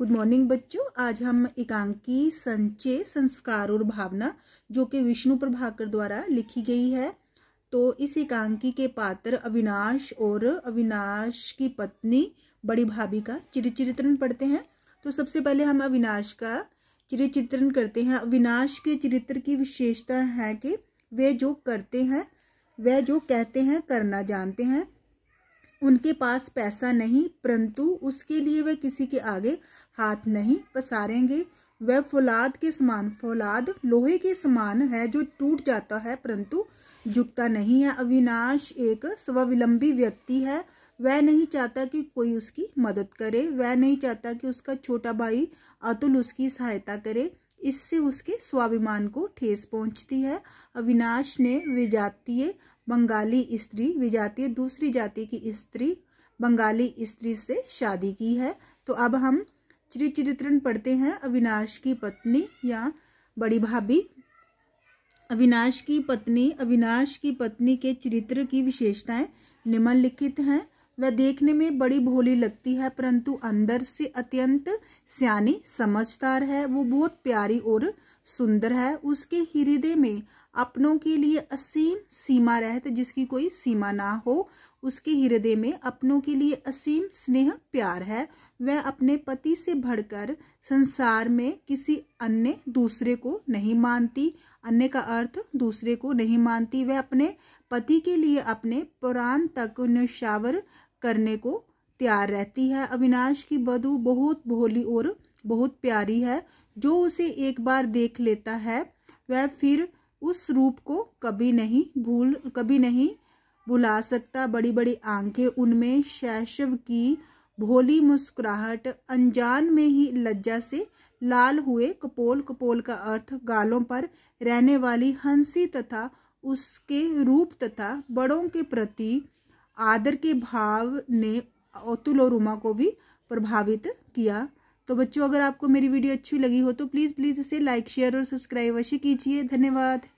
good morning बच्चों आज हम एकांकी संचय संस्कार और भावना जो कि विष्णु प्रभाकर द्वारा लिखी गई है तो इस एकांकी के पात्र अविनाश और अविनाश की पत्नी बड़ी भाभी का चिरचित्रण पढ़ते हैं तो सबसे पहले हम अविनाश का चिरचित्रण करते हैं अविनाश के चरित्र की विशेषता है कि वे जो करते हैं वह जो कहते हैं करना जानते हैं उनके पास पैसा नहीं परंतु उसके लिए वह किसी के आगे हाथ नहीं पसारेंगे वह फौलाद के समान फौलाद लोहे के समान है जो टूट जाता है परंतु झुकता नहीं है अविनाश एक स्वाविलंबी व्यक्ति है वह नहीं चाहता कि कोई उसकी मदद करे वह नहीं चाहता कि उसका छोटा भाई अतुल उसकी सहायता करे इससे उसके स्वाभिमान को ठेस पहुंचती है अविनाश ने विजातीय बंगाली स्त्री विजातीय दूसरी जाति की स्त्री बंगाली स्त्री से शादी की है तो अब हम चरित्रण पढ़ते हैं अविनाश की पत्नी या बड़ी भाभी अविनाश की पत्नी अविनाश की पत्नी के चरित्र की विशेषताएं निम्नलिखित हैं वह देखने में बड़ी भोली लगती है परंतु अंदर से अत्यंत सियानी समझदार है वो बहुत प्यारी और सुंदर है उसके हृदय में अपनों के लिए असीम सीमा रहत जिसकी कोई सीमा ना हो उसके हृदय में अपनों के लिए असीम स्नेह प्यार है वह अपने पति से भड़कर संसार में किसी अन्य दूसरे को नहीं मानती अन्य का अर्थ दूसरे को नहीं मानती वह अपने पति के लिए अपने पुराण तक निशावर करने को तैयार रहती है अविनाश की बधु बहुत भोली और बहुत प्यारी है जो उसे एक बार देख लेता है वह फिर उस रूप को कभी नहीं भूल कभी नहीं भुला सकता बड़ी बड़ी आंखें उनमें शैशव की भोली मुस्कुराहट अनजान में ही लज्जा से लाल हुए कपोल कपोल का अर्थ गालों पर रहने वाली हंसी तथा उसके रूप तथा बड़ों के प्रति आदर के भाव ने अतुल और उमा को भी प्रभावित किया तो बच्चों अगर आपको मेरी वीडियो अच्छी लगी हो तो प्लीज़ प्लीज़ इसे लाइक शेयर और सब्सक्राइब अवश्य कीजिए धन्यवाद